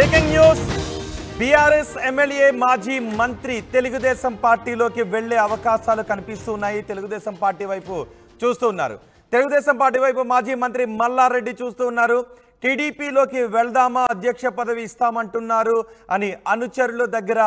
breaking news BRS MLA మాజీ మంత్రి తెలుగుదేశం పార్టీలోకి వెళ్లే అవకాశాలు కనిపిస్తున్నాయి తెలుగుదేశం పార్టీ వైపు చూస్తున్నారు తెలుగుదేశం పార్టీ వైపు మాజీ మంత్రి మల్లారెడ్డి చూస్తూ ఉన్నారు టీడీపీలోకి వెళ్దామా అధ్యక్ష పదవి ఇస్తామంటున్నారు అని అనుచరుల దగ్గర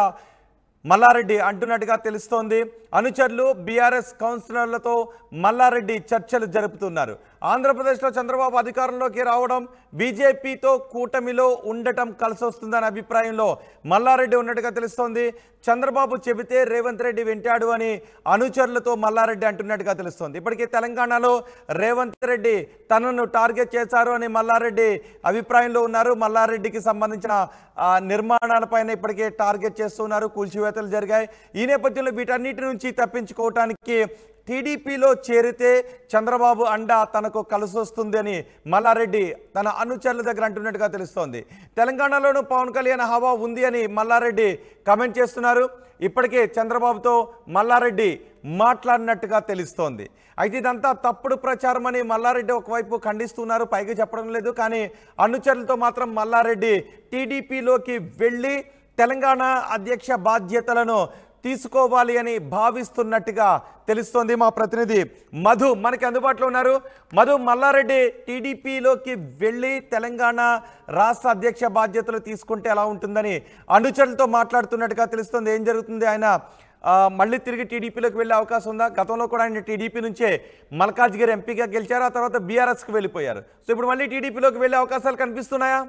మల్లారెడ్డి అంటున్నట్టుగా తెలుస్తోంది అనుచరులు బీఆర్ఎస్ కౌన్సిలర్లతో మల్లారెడ్డి చర్చలు జరుపుతున్నారు ఆంధ్రప్రదేశ్లో చంద్రబాబు అధికారంలోకి రావడం బీజేపీతో కూటమిలో ఉండటం కలిసి వస్తుందనే అభిప్రాయంలో మల్లారెడ్డి ఉన్నట్టుగా తెలుస్తోంది చంద్రబాబు చెబితే రేవంత్ రెడ్డి వింటాడు అని అనుచరులతో మల్లారెడ్డి అంటున్నట్టుగా తెలుస్తోంది ఇప్పటికే తెలంగాణలో రేవంత్ రెడ్డి తనను టార్గెట్ చేశారు అని మల్లారెడ్డి అభిప్రాయంలో ఉన్నారు మల్లారెడ్డికి సంబంధించిన నిర్మాణాలపైన ఇప్పటికే టార్గెట్ చేస్తున్నారు కూల్చివేతలు జరిగాయి ఈ నేపథ్యంలో వీటన్నిటి నుంచి తప్పించుకోవటానికి టీడీపీలో చేరితే చంద్రబాబు అండా తనకు వస్తుంది అని మల్లారెడ్డి తన అనుచరుల దగ్గర అంటున్నట్టుగా తెలుస్తోంది తెలంగాణలోనూ పవన్ కళ్యాణ్ హవా ఉంది అని మల్లారెడ్డి కమెంట్ చేస్తున్నారు ఇప్పటికే చంద్రబాబుతో మల్లారెడ్డి మాట్లాడినట్టుగా తెలుస్తోంది అయితే ఇదంతా తప్పుడు ప్రచారం అని మల్లారెడ్డి ఒకవైపు ఖండిస్తున్నారు పైకి చెప్పడం లేదు కానీ అనుచరులతో మాత్రం మల్లారెడ్డి టీడీపీలోకి వెళ్ళి తెలంగాణ అధ్యక్ష బాధ్యతలను తీసుకోవాలి అని భావిస్తున్నట్టుగా తెలుస్తోంది మా ప్రతినిధి మధు మనకి అందుబాటులో ఉన్నారు మధు మల్లారెడ్డి టీడీపీలోకి వెళ్ళి తెలంగాణ రాష్ట్ర అధ్యక్ష బాధ్యతలు తీసుకుంటే ఎలా ఉంటుందని అనుచరులతో మాట్లాడుతున్నట్టుగా తెలుస్తోంది ఏం జరుగుతుంది ఆయన మళ్ళీ తిరిగి టీడీపీలోకి వెళ్ళే అవకాశం ఉందా గతంలో కూడా ఆయన టీడీపీ నుంచే మల్కాజ్గిరి ఎంపీగా గెలిచారు ఆ తర్వాత బీఆర్ఎస్కి వెళ్ళిపోయారు సో ఇప్పుడు మళ్ళీ టీడీపీలోకి వెళ్ళే అవకాశాలు కనిపిస్తున్నాయా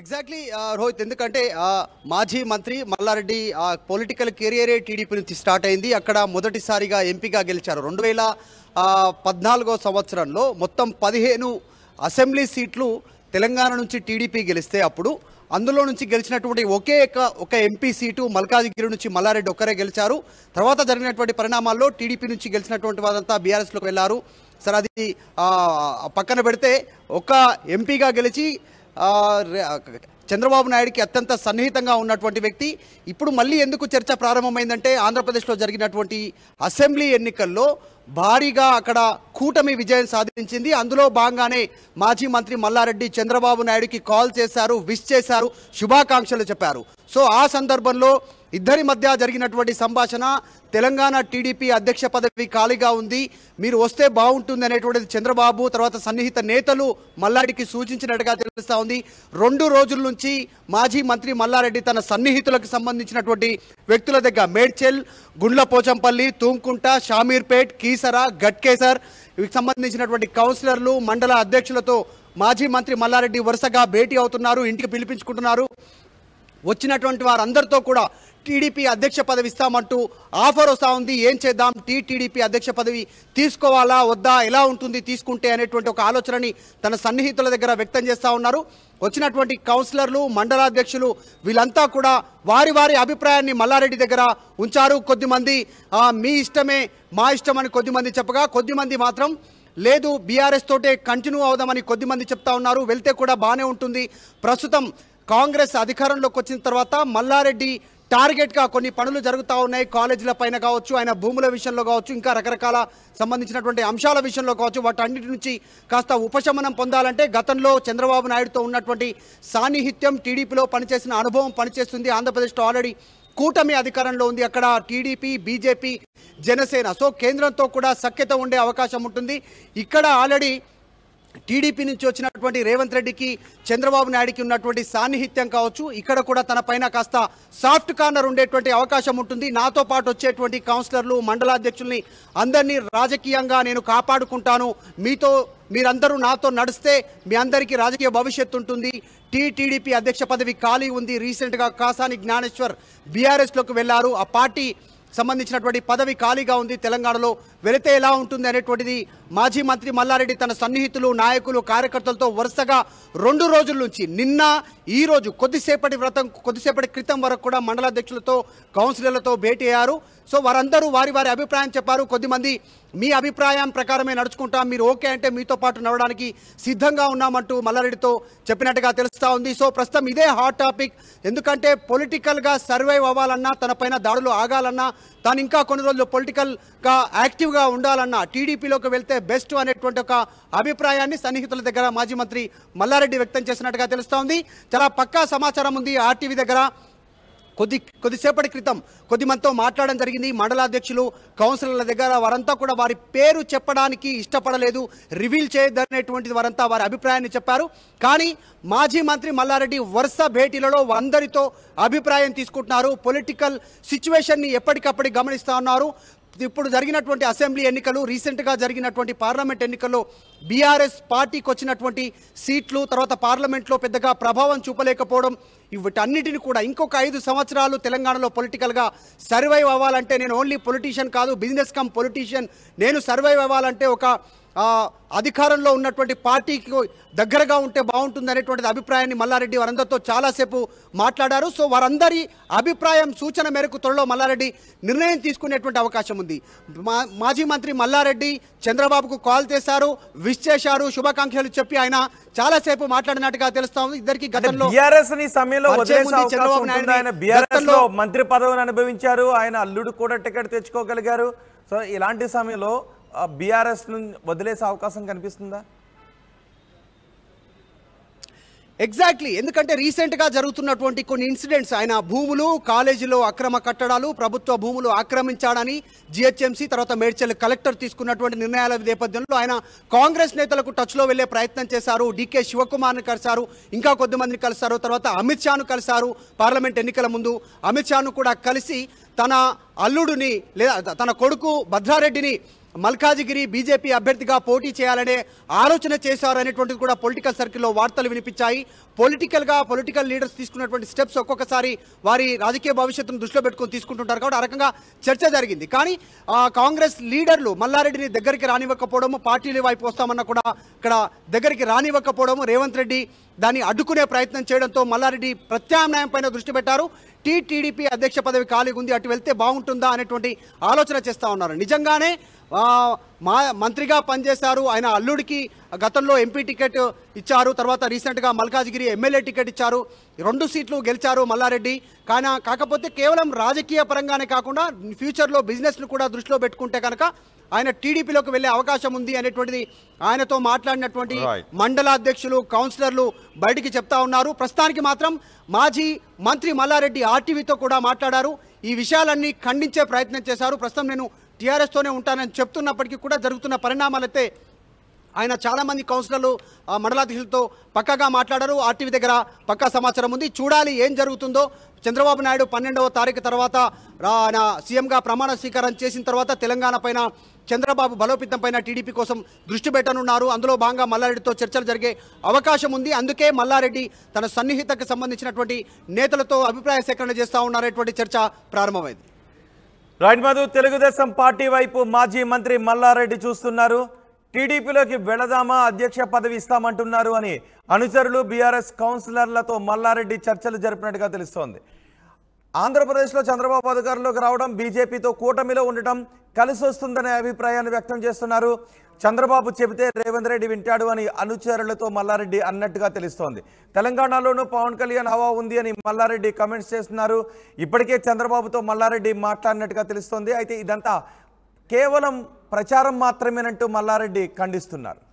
ఎగ్జాక్ట్లీ రోహిత్ uh, ఎందుకంటే మాజీ మంత్రి మల్లారెడ్డి పొలిటికల్ కెరియరే టీడీపీ నుంచి స్టార్ట్ అయింది అక్కడ మొదటిసారిగా ఎంపీగా గెలిచారు రెండు వేల పద్నాలుగో సంవత్సరంలో మొత్తం పదిహేను అసెంబ్లీ సీట్లు తెలంగాణ నుంచి టీడీపీ గెలిస్తే అప్పుడు అందులో నుంచి గెలిచినటువంటి ఒకే ఒక ఒక ఎంపీ సీటు మల్కాజిగిరి నుంచి మల్లారెడ్డి ఒక్కరే గెలిచారు తర్వాత జరిగినటువంటి పరిణామాల్లో టీడీపీ నుంచి గెలిచినటువంటి వారంతా బీఆర్ఎస్లోకి వెళ్ళారు సరే అది పక్కన పెడితే ఒక ఎంపీగా గెలిచి చంద్రబాబు నాయుడికి అత్యంత సన్నిహితంగా ఉన్నటువంటి వ్యక్తి ఇప్పుడు మళ్ళీ ఎందుకు చర్చ ప్రారంభమైందంటే ఆంధ్రప్రదేశ్లో జరిగినటువంటి అసెంబ్లీ ఎన్నికల్లో భారీగా అక్కడ కూటమి విజయం సాధించింది అందులో భాగంగానే మాజీ మంత్రి మల్లారెడ్డి చంద్రబాబు నాయుడికి కాల్ చేశారు విష్ చేశారు శుభాకాంక్షలు చెప్పారు సో ఆ సందర్భంలో ఇద్దరి మధ్య జరిగినటువంటి సంభాషణ తెలంగాణ టీడీపీ అధ్యక్ష పదవి ఖాళీగా ఉంది మీరు వస్తే బాగుంటుంది అనేటువంటిది చంద్రబాబు తర్వాత సన్నిహిత నేతలు మల్లాడికి సూచించినట్టుగా తెలుస్తా ఉంది రెండు రోజుల నుంచి మాజీ మంత్రి మల్లారెడ్డి తన సన్నిహితులకు సంబంధించినటువంటి వ్యక్తుల దగ్గర మేడ్చెల్ గుండ్లపోచంపల్లి తూంకుంట షామీర్పేట్ కీసర గట్కేసర్ వీటికి సంబంధించినటువంటి కౌన్సిలర్లు మండల అధ్యక్షులతో మాజీ మంత్రి మల్లారెడ్డి వరుసగా భేటీ అవుతున్నారు ఇంటికి పిలిపించుకుంటున్నారు వచ్చినటువంటి వారందరితో కూడా టీడీపీ అధ్యక్ష పదవి ఇస్తామంటూ ఆఫర్ వస్తూ ఉంది ఏం చేద్దాం టీటీడీపీ అధ్యక్ష పదవి తీసుకోవాలా వద్దా ఎలా ఉంటుంది తీసుకుంటే అనేటువంటి ఒక ఆలోచనని తన సన్నిహితుల దగ్గర వ్యక్తం చేస్తూ ఉన్నారు వచ్చినటువంటి కౌన్సిలర్లు మండలాధ్యక్షులు వీళ్ళంతా కూడా వారి వారి అభిప్రాయాన్ని మల్లారెడ్డి దగ్గర ఉంచారు కొద్దిమంది మీ ఇష్టమే మా ఇష్టం అని కొద్దిమంది చెప్పగా కొద్దిమంది మాత్రం లేదు బీఆర్ఎస్ తోటే కంటిన్యూ అవుదామని కొద్దిమంది చెప్తా ఉన్నారు వెళ్తే కూడా బాగానే ఉంటుంది ప్రస్తుతం కాంగ్రెస్ అధికారంలోకి వచ్చిన తర్వాత మల్లారెడ్డి టార్గెట్గా కొన్ని పనులు జరుగుతూ ఉన్నాయి కాలేజీల పైన కావచ్చు ఆయన భూముల విషయంలో కావచ్చు ఇంకా రకరకాల సంబంధించినటువంటి అంశాల విషయంలో కావచ్చు వాటన్నిటి నుంచి కాస్త ఉపశమనం పొందాలంటే గతంలో చంద్రబాబు నాయుడుతో ఉన్నటువంటి సాన్నిహిత్యం టీడీపీలో పనిచేసిన అనుభవం పనిచేస్తుంది ఆంధ్రప్రదేశ్లో ఆల్రెడీ కూటమి అధికారంలో ఉంది అక్కడ టీడీపీ బీజేపీ జనసేన సో కేంద్రంతో కూడా సఖ్యత ఉండే అవకాశం ఉంటుంది ఇక్కడ ఆల్రెడీ టీడీపీ నుంచి వచ్చినటువంటి రేవంత్ రెడ్డికి చంద్రబాబు నాయుడికి ఉన్నటువంటి సాన్నిహిత్యం కావచ్చు ఇక్కడ కూడా తన పైన కాస్త సాఫ్ట్ కార్నర్ ఉండేటువంటి అవకాశం ఉంటుంది నాతో పాటు వచ్చేటువంటి కౌన్సిలర్లు మండలాధ్యక్షుల్ని అందరినీ రాజకీయంగా నేను కాపాడుకుంటాను మీతో మీరందరూ నాతో నడిస్తే మీ అందరికీ రాజకీయ భవిష్యత్తు ఉంటుంది టీటీడీపీ అధ్యక్ష పదవి ఖాళీ ఉంది రీసెంట్గా కాసాని జ్ఞానేశ్వర్ బీఆర్ఎస్లోకి వెళ్ళారు ఆ పార్టీ సంబంధించినటువంటి పదవి ఖాళీగా ఉంది తెలంగాణలో వెళితే ఎలా ఉంటుంది అనేటువంటిది మాజీ మంత్రి మల్లారెడ్డి తన సన్నిహితులు నాయకులు కార్యకర్తలతో వరుసగా రెండు రోజుల నుంచి నిన్న ఈ రోజు కొద్దిసేపటి వ్రతం కొద్దిసేపటి క్రితం వరకు కూడా మండలాధ్యక్షులతో కౌన్సిలర్లతో భేటీ అయ్యారు సో వారందరూ వారి వారి అభిప్రాయం చెప్పారు కొద్దిమంది మీ అభిప్రాయం ప్రకారమే నడుచుకుంటాం మీరు ఓకే అంటే మీతో పాటు నడవడానికి సిద్ధంగా ఉన్నామంటూ మల్లారెడ్డితో చెప్పినట్టుగా తెలుస్తూ ఉంది సో ప్రస్తుతం ఇదే హాట్ టాపిక్ ఎందుకంటే పొలిటికల్గా సర్వైవ్ అవ్వాలన్నా తనపైన దాడులు ఆగాలన్నా తాను ఇంకా కొన్ని రోజులు పొలిటికల్గా యాక్టివ్గా ఉండాలన్నా టీడీపీలోకి వెళ్తే బెస్ట్ అనేటువంటి ఒక అభిప్రాయాన్ని సన్నిహితుల దగ్గర మాజీ మంత్రి మల్లారెడ్డి వ్యక్తం చేసినట్టుగా తెలుస్తోంది చాలా పక్కా సమాచారం ఉంది ఆర్టీవీ దగ్గర కొద్ది కొద్దిసేపటి క్రితం కొద్ది మందితో మాట్లాడడం జరిగింది మండలాధ్యక్షులు కౌన్సిలర్ల దగ్గర వారంతా కూడా వారి పేరు చెప్పడానికి ఇష్టపడలేదు రివీల్ చేయొద్దనేటువంటిది వారంతా వారి అభిప్రాయాన్ని చెప్పారు కానీ మాజీ మంత్రి మల్లారెడ్డి వరుస భేటీలలో అందరితో అభిప్రాయం తీసుకుంటున్నారు పొలిటికల్ సిచ్యువేషన్ని ఎప్పటికప్పుడు గమనిస్తూ ఉన్నారు ఇప్పుడు జరిగినటువంటి అసెంబ్లీ ఎన్నికలు రీసెంట్గా జరిగినటువంటి పార్లమెంట్ ఎన్నికల్లో బీఆర్ఎస్ పార్టీకి వచ్చినటువంటి సీట్లు తర్వాత పార్లమెంట్లో పెద్దగా ప్రభావం చూపలేకపోవడం వీటన్నిటిని కూడా ఇంకొక ఐదు సంవత్సరాలు తెలంగాణలో పొలిటికల్గా సర్వైవ్ అవ్వాలంటే నేను ఓన్లీ పొలిటీషియన్ కాదు బిజినెస్ కమ్ పొలిటీషియన్ నేను సర్వైవ్ అవ్వాలంటే ఒక అధికారంలో ఉన్నటువంటి పార్టీకి దగ్గరగా ఉంటే బాగుంటుంది అనేటువంటి అభిప్రాయాన్ని మల్లారెడ్డి వారందరితో చాలాసేపు మాట్లాడారు సో వారందరి అభిప్రాయం సూచన మేరకు త్వరలో మల్లారెడ్డి నిర్ణయం తీసుకునేటువంటి అవకాశం ఉంది మాజీ మంత్రి మల్లారెడ్డి చంద్రబాబుకు కాల్ చేశారు విష్ చేశారు శుభాకాంక్షలు చెప్పి ఆయన చాలా సేపు మాట్లాడినట్టుగా తెలుస్తా ఉంది ఇద్దరికి గతంలో బీఆర్ఎస్ ని సమయంలో ఆయన లో మంత్రి పదవిని అనుభవించారు ఆయన అల్లుడు కూడా టికెట్ తెచ్చుకోగలిగారు సో ఇలాంటి సమయంలో బీఆర్ఎస్ ను వదిలేసే అవకాశం కనిపిస్తుందా ఎగ్జాక్ట్లీ ఎందుకంటే రీసెంట్గా జరుగుతున్నటువంటి కొన్ని ఇన్సిడెంట్స్ ఆయన భూములు కాలేజీలో అక్రమ కట్టడాలు ప్రభుత్వ భూములు ఆక్రమించాడని జిహెచ్ఎంసీ తర్వాత మేడ్చల్ కలెక్టర్ తీసుకున్నటువంటి నిర్ణయాల నేపథ్యంలో ఆయన కాంగ్రెస్ నేతలకు టచ్లో వెళ్లే ప్రయత్నం చేశారు డీకే శివకుమార్ని కలిశారు ఇంకా కొద్దిమందిని కలిశారు తర్వాత అమిత్ షాను కలిశారు పార్లమెంట్ ఎన్నికల ముందు అమిత్ షాను కూడా కలిసి తన అల్లుడిని లేదా తన కొడుకు భద్రారెడ్డిని మల్కాజిగిరి బీజేపీ అభ్యర్థిగా పోటీ చేయాలనే ఆలోచన చేశారనేటువంటిది కూడా పొలిటికల్ సర్కిల్లో వార్తలు వినిపించాయి పొలిటికల్గా పొలిటికల్ లీడర్స్ తీసుకున్నటువంటి స్టెప్స్ ఒక్కొక్కసారి వారి రాజకీయ భవిష్యత్తును దృష్టిలో పెట్టుకొని తీసుకుంటుంటారు కాబట్టి ఆ రకంగా చర్చ జరిగింది కానీ కాంగ్రెస్ లీడర్లు మల్లారెడ్డిని దగ్గరికి రానివ్వకపోవడము పార్టీల వైపు వస్తామన్న కూడా ఇక్కడ దగ్గరికి రానివ్వకపోవడము రేవంత్ రెడ్డి దాన్ని అడ్డుకునే ప్రయత్నం చేయడంతో మల్లారెడ్డి ప్రత్యామ్నాయం పైన దృష్టి పెట్టారు టీటీడీపీ అధ్యక్ష పదవి ఖాళీగా ఉంది అటు వెళ్తే బాగుంటుందా అనేటువంటి ఆలోచన చేస్తూ ఉన్నారు నిజంగానే మా మంత్రిగా పనిచేశారు ఆయన అల్లుడికి గతంలో ఎంపీ టికెట్ ఇచ్చారు తర్వాత రీసెంట్గా మల్కాజ్గిరి ఎమ్మెల్యే టికెట్ ఇచ్చారు రెండు సీట్లు గెలిచారు మల్లారెడ్డి కానీ కాకపోతే కేవలం రాజకీయ పరంగానే కాకుండా ఫ్యూచర్లో బిజినెస్ను కూడా దృష్టిలో పెట్టుకుంటే కనుక ఆయన టీడీపీలోకి వెళ్ళే అవకాశం ఉంది అనేటువంటిది ఆయనతో మాట్లాడినటువంటి మండల అధ్యక్షులు కౌన్సిలర్లు బయటికి చెప్తా ఉన్నారు ప్రస్తుతానికి మాత్రం మాజీ మంత్రి మల్లారెడ్డి ఆర్టీవీతో కూడా మాట్లాడారు ఈ విషయాలన్నీ ఖండించే ప్రయత్నం చేశారు ప్రస్తుతం నేను టీఆర్ఎస్తోనే ఉంటానని చెప్తున్నప్పటికీ కూడా జరుగుతున్న పరిణామాలైతే ఆయన చాలామంది కౌన్సిలర్లు మండలాధ్యక్షులతో పక్కగా మాట్లాడారు ఆర్టీవీ దగ్గర పక్కా సమాచారం ఉంది చూడాలి ఏం జరుగుతుందో చంద్రబాబు నాయుడు పన్నెండవ తారీఖు తర్వాత ఆయన సీఎంగా ప్రమాణ స్వీకారం చేసిన తర్వాత తెలంగాణ పైన చంద్రబాబు బలోపేతం పైన టీడీపీ కోసం దృష్టి పెట్టనున్నారు అందులో భాగంగా మల్లారెడ్డితో చర్చలు జరిగే అవకాశం ఉంది అందుకే మల్లారెడ్డి తన సన్నిహితకు సంబంధించినటువంటి నేతలతో అభిప్రాయ సేకరణ చేస్తూ ఉన్నారనేటువంటి చర్చ ప్రారంభమైంది రైట్ మధు తెలుగుదేశం పార్టీ వైపు మాజీ మంత్రి మల్లారెడ్డి చూస్తున్నారు టీడీపీలోకి వెళదామా అధ్యక్ష పదవి ఇస్తామంటున్నారు అని అనుచరులు బీఆర్ఎస్ కౌన్సిలర్లతో మల్లారెడ్డి చర్చలు జరిపినట్టుగా తెలుస్తోంది ఆంధ్రప్రదేశ్లో చంద్రబాబు అధికారంలోకి రావడం బీజేపీతో కూటమిలో ఉండటం కలిసి వస్తుందనే అభిప్రాయాన్ని వ్యక్తం చేస్తున్నారు చంద్రబాబు చెబితే రేవంత్ రెడ్డి వింటాడు అని అనుచరులతో మల్లారెడ్డి అన్నట్టుగా తెలుస్తోంది తెలంగాణలోనూ పవన్ కళ్యాణ్ హవా ఉంది అని మల్లారెడ్డి కమెంట్స్ చేస్తున్నారు ఇప్పటికే చంద్రబాబుతో మల్లారెడ్డి మాట్లాడినట్టుగా తెలుస్తోంది అయితే ఇదంతా కేవలం ప్రచారం మాత్రమేనంటూ మల్లారెడ్డి ఖండిస్తున్నారు